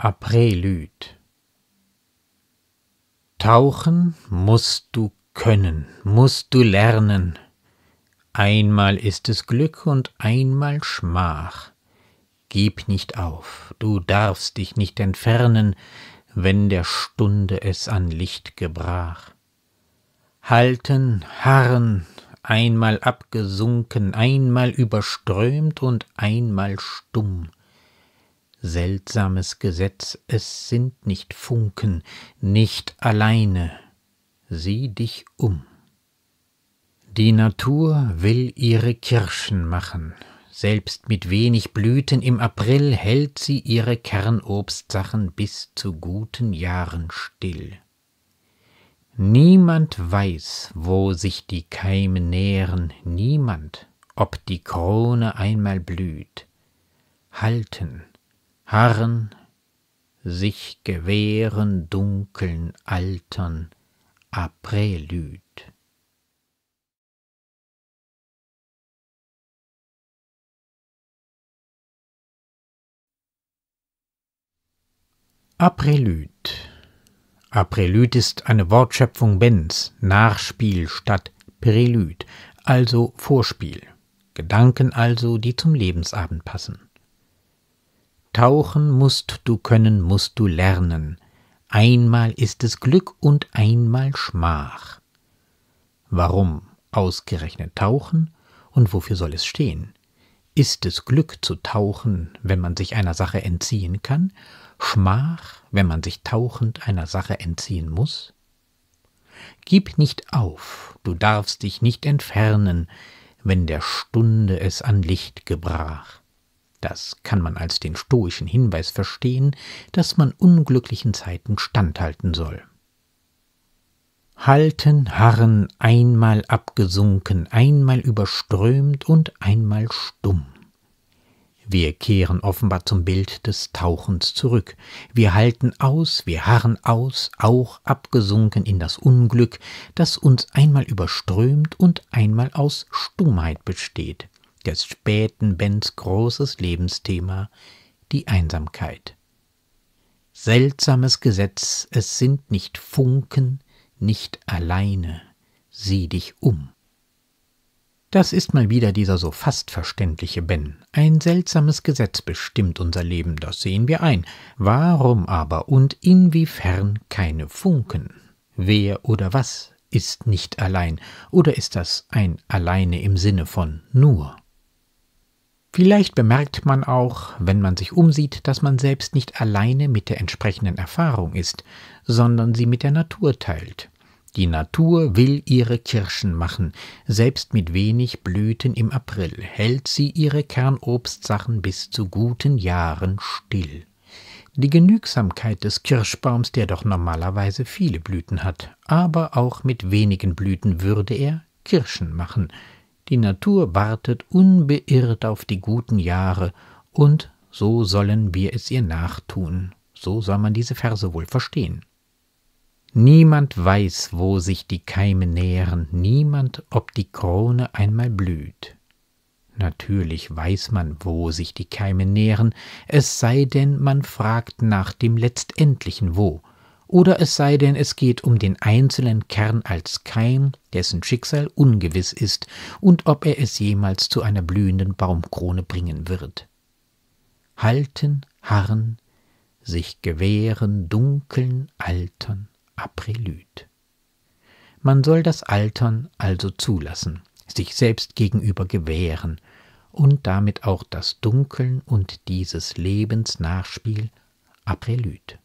A Tauchen musst du können, musst du lernen. Einmal ist es Glück und einmal Schmach. Gib nicht auf, du darfst dich nicht entfernen, wenn der Stunde es an Licht gebrach. Halten, harren, einmal abgesunken, einmal überströmt und einmal stumm. Seltsames Gesetz, es sind nicht Funken, nicht alleine. Sieh dich um. Die Natur will ihre Kirschen machen. Selbst mit wenig Blüten im April hält sie ihre Kernobstsachen bis zu guten Jahren still. Niemand weiß, wo sich die Keime nähren, niemand, ob die Krone einmal blüht. Halten, harren, sich gewähren dunkeln Altern a Prälüd. Aprelüd. Aprelüd ist eine Wortschöpfung Benz, Nachspiel statt Prälüd, also Vorspiel. Gedanken also, die zum Lebensabend passen. Tauchen musst du können, musst du lernen. Einmal ist es Glück und einmal Schmach. Warum ausgerechnet tauchen und wofür soll es stehen? Ist es Glück zu tauchen, wenn man sich einer Sache entziehen kann? Schmach, wenn man sich tauchend einer Sache entziehen muss? Gib nicht auf, du darfst dich nicht entfernen, wenn der Stunde es an Licht gebrach. Das kann man als den stoischen Hinweis verstehen, dass man unglücklichen Zeiten standhalten soll. Halten, harren, einmal abgesunken, einmal überströmt und einmal stumm. Wir kehren offenbar zum Bild des Tauchens zurück. Wir halten aus, wir harren aus, auch abgesunken in das Unglück, das uns einmal überströmt und einmal aus Stummheit besteht des späten Bens großes Lebensthema, die Einsamkeit. Seltsames Gesetz, es sind nicht Funken, nicht alleine, sieh dich um. Das ist mal wieder dieser so fast verständliche Ben. Ein seltsames Gesetz bestimmt unser Leben, das sehen wir ein. Warum aber und inwiefern keine Funken? Wer oder was ist nicht allein, oder ist das ein Alleine im Sinne von nur? Vielleicht bemerkt man auch, wenn man sich umsieht, dass man selbst nicht alleine mit der entsprechenden Erfahrung ist, sondern sie mit der Natur teilt. Die Natur will ihre Kirschen machen, selbst mit wenig Blüten im April hält sie ihre Kernobstsachen bis zu guten Jahren still. Die Genügsamkeit des Kirschbaums, der doch normalerweise viele Blüten hat, aber auch mit wenigen Blüten würde er Kirschen machen, die Natur wartet unbeirrt auf die guten Jahre, und so sollen wir es ihr nachtun. So soll man diese Verse wohl verstehen. Niemand weiß, wo sich die Keime nähren, niemand, ob die Krone einmal blüht. Natürlich weiß man, wo sich die Keime nähren, es sei denn, man fragt nach dem letztendlichen Wo, oder es sei denn, es geht um den einzelnen Kern als Keim, dessen Schicksal ungewiss ist und ob er es jemals zu einer blühenden Baumkrone bringen wird. Halten, harren, sich gewähren, dunkeln, altern, Aprelüt. Man soll das Altern also zulassen, sich selbst gegenüber gewähren und damit auch das Dunkeln und dieses Lebensnachspiel Aprelüt.